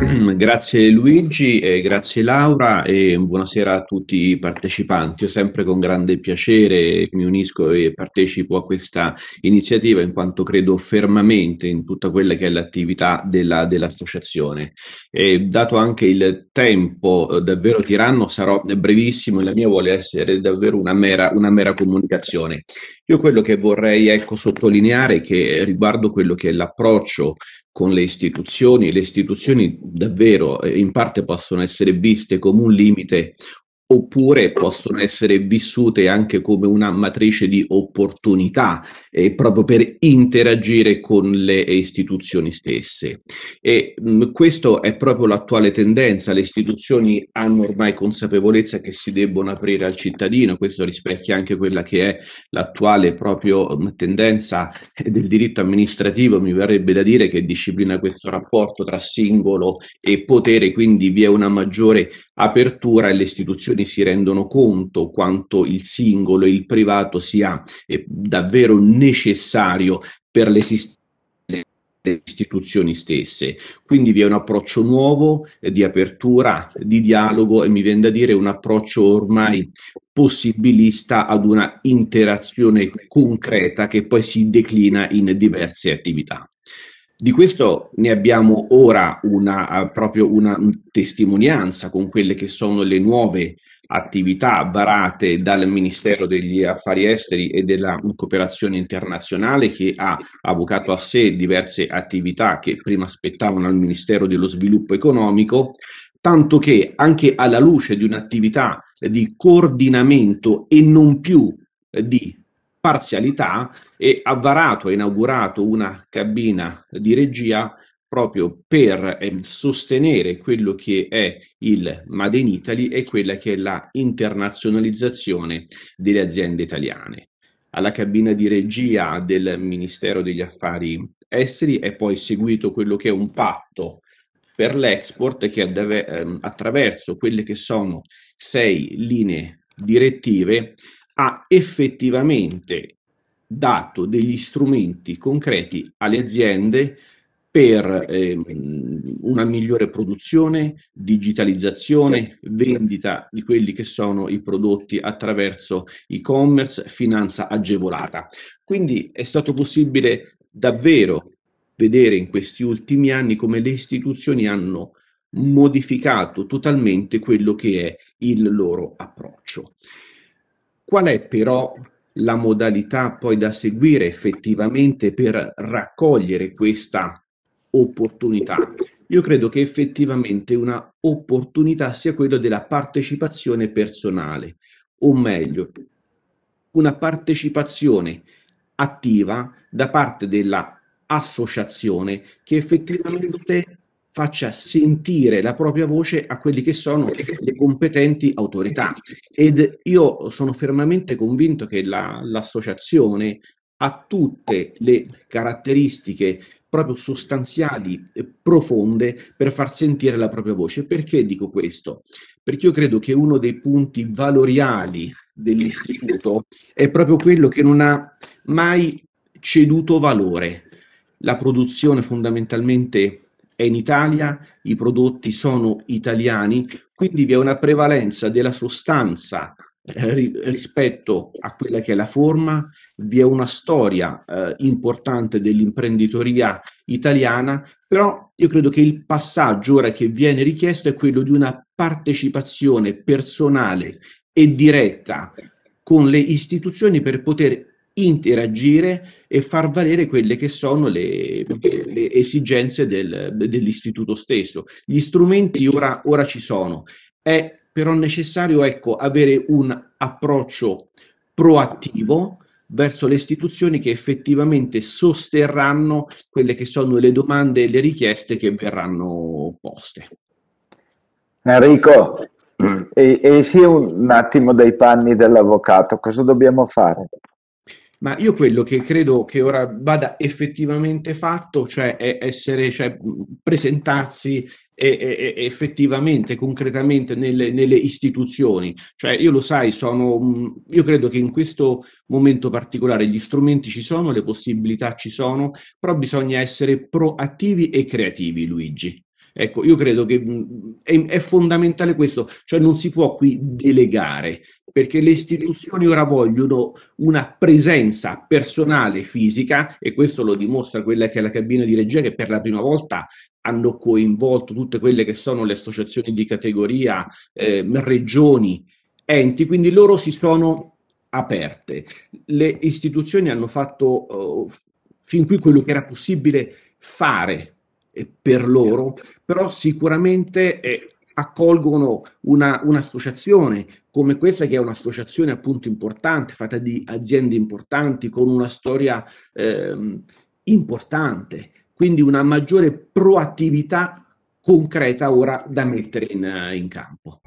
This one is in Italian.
grazie Luigi, eh, grazie Laura e buonasera a tutti i partecipanti. Io sempre con grande piacere mi unisco e partecipo a questa iniziativa in quanto credo fermamente in tutta quella che è l'attività dell'associazione. E dato anche il tempo eh, davvero tiranno, sarò brevissimo e la mia vuole essere davvero una mera, una mera comunicazione. Io quello che vorrei ecco, sottolineare che riguardo quello che è l'approccio con le istituzioni. Le istituzioni davvero eh, in parte possono essere viste come un limite oppure possono essere vissute anche come una matrice di opportunità eh, proprio per interagire con le istituzioni stesse. E mh, mm, questo è proprio l'attuale tendenza, le istituzioni hanno ormai consapevolezza che si debbono aprire al cittadino, questo rispecchia anche quella che è l'attuale proprio mh, mm, tendenza del diritto amministrativo, mi verrebbe da dire che disciplina questo rapporto tra singolo e potere, quindi vi è una maggiore apertura e le istituzioni si rendono conto quanto il singolo e il privato sia eh, davvero necessario per l'esistenza le istituzioni stesse. Quindi vi è un approccio nuovo eh, di apertura, di dialogo e mi viene da dire un approccio ormai possibilista ad una interazione concreta che poi si declina in diverse attività. Di questo ne abbiamo ora una, eh, proprio una testimonianza con quelle che sono le nuove attività varate dal Ministero degli Affari Esteri e della Cooperazione Internazionale che ha avvocato a sé diverse attività che prima aspettavano al Ministero dello Sviluppo Economico, tanto che anche alla luce di un'attività di coordinamento e non più di parzialità e ha varato e inaugurato una cabina di regia proprio per ehm, sostenere quello che è il Made in Italy e quella che è la internazionalizzazione delle aziende italiane. Alla cabina di regia del Ministero degli Affari Esteri è poi seguito quello che è un patto per l'export che ehm, attraverso quelle che sono sei linee direttive ha effettivamente dato degli strumenti concreti alle aziende per ehm, una migliore produzione, digitalizzazione, vendita di quelli che sono i prodotti attraverso e-commerce, finanza agevolata. Quindi è stato possibile davvero vedere in questi ultimi anni come le istituzioni hanno modificato totalmente quello che è il loro approccio. Qual è però la modalità poi da seguire effettivamente per raccogliere questa opportunità? Io credo che effettivamente una opportunità sia quella della partecipazione personale, o meglio, una partecipazione attiva da parte della associazione che effettivamente faccia sentire la propria voce a quelli che sono le competenti autorità. Ed io sono fermamente convinto che la, l'associazione ha tutte le caratteristiche proprio sostanziali e profonde per far sentire la propria voce. Perché dico questo? Perché io credo che uno dei punti valoriali dell'istituto è proprio quello che non ha mai ceduto valore, la produzione fondamentalmente è in Italia, i prodotti sono italiani, quindi vi è una prevalenza della sostanza eh, rispetto a quella che è la forma, vi è una storia eh, importante dell'imprenditoria italiana, però io credo che il passaggio ora che viene richiesto è quello di una partecipazione personale e diretta con le istituzioni per poter interagire e far valere quelle che sono le, le esigenze del, dell'istituto stesso. Gli strumenti ora, ora, ci sono, è però necessario ecco, avere un approccio proattivo verso le istituzioni che effettivamente sosterranno quelle che sono le domande e le richieste che verranno poste. Enrico, e, esci un attimo dai panni dell'avvocato, cosa dobbiamo fare? ma io quello che credo che ora vada effettivamente fatto, cioè è essere, cioè presentarsi e, e, effettivamente, concretamente nelle, nelle, istituzioni. Cioè, io lo sai, sono, io credo che in questo momento particolare gli strumenti ci sono, le possibilità ci sono, però bisogna essere proattivi e creativi, Luigi. Ecco, io credo che mh, mm, è, è, fondamentale questo, cioè non si può qui delegare, perché le istituzioni ora vogliono una presenza personale fisica e questo lo dimostra quella che è la cabina di regia che per la prima volta hanno coinvolto tutte quelle che sono le associazioni di categoria, eh, regioni, enti, quindi loro si sono aperte. Le istituzioni hanno fatto eh, fin qui quello che era possibile fare per loro, certo. però sicuramente eh, accolgono una, un'associazione come questa che è un'associazione appunto importante, fatta di aziende importanti, con una storia eh, importante, quindi una maggiore proattività concreta ora da mettere in, eh, in campo.